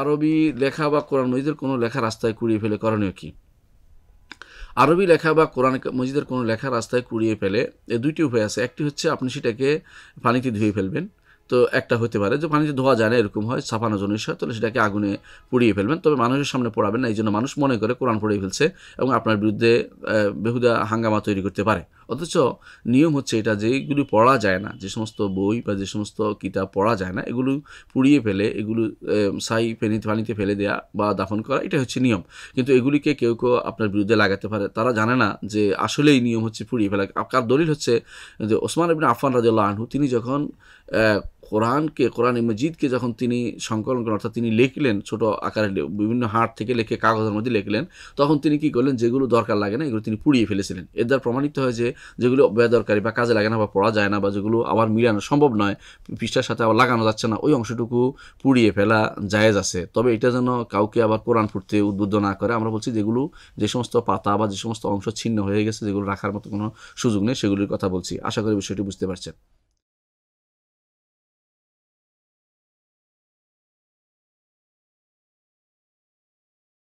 আরবি লেখা বা কোরআন মজিদের কোনো লেখা রাস্তায় কুড়িয়ে ফেলে করণীয় কী আরবি লেখা বা কোরআন মজিদের কোনো লেখা রাস্তায় কুড়িয়ে ফেলে এ দুইটি উপায় আছে একটি হচ্ছে আপনি সেটাকে পানিতে ধুয়ে ফেলবেন তো একটা হতে পারে যে পানিতে ধোয়া যায় না এরকম হয় ছাপানো জন্য হয় তাহলে সেটাকে আগুনে পুড়িয়ে ফেলবেন তবে মানুষের সামনে পড়াবেন না এই জন্য মানুষ মনে করে কোরআন পড়িয়ে ফেলছে এবং আপনার বিরুদ্ধে বেহুদা হাঙ্গামা তৈরি করতে পারে অথচ নিয়ম হচ্ছে এটা এগুলি পড়া যায় না যে সমস্ত বই বা যে সমস্ত কিতাব পড়া যায় না এগুলো পুড়িয়ে ফেলে এগুলো সাই ফেনি পানিতে ফেলে দেয়া বা দাফন করা এটা হচ্ছে নিয়ম কিন্তু এগুলিকে কেউ কেউ আপনার বিরুদ্ধে লাগাতে পারে তারা জানে না যে আসলেই নিয়ম হচ্ছে পুড়িয়ে ফেলা আপনার দলিল হচ্ছে যে ওসমান আবিন আফান রাজুল্লাহ আনহু তিনি যখন কোরআনকে কোরআন মজিদকে যখন তিনি সংকলন করেন অর্থাৎ তিনি লিখলেন ছোট আকারে বিভিন্ন হাট থেকে লেখে কাগজের মধ্যে লিখলেন তখন তিনি কি করলেন যেগুলো দরকার লাগে না এগুলো তিনি পুড়িয়ে ফেলেছিলেন এর দ্বারা প্রমাণিত হয় যে যেগুলো বেদরকারি বা কাজে লাগে না বা পড়া যায় না বা যেগুলো আবার মিলানো সম্ভব নয় পৃষ্ঠার সাথে আবার লাগানো যাচ্ছে না ওই অংশটুকু পুড়িয়ে ফেলা জায়েজ আছে তবে এটা যেন কাউকে আবার কোরআন ফুটতে উদ্বুদ্ধ না করে আমরা বলছি যেগুলো যে সমস্ত পাতা বা যে সমস্ত অংশ ছিন্ন হয়ে গেছে যেগুলো রাখার মতো কোনো সুযোগ নেই সেগুলির কথা বলছি আশা করি বিষয়টি বুঝতে পারছেন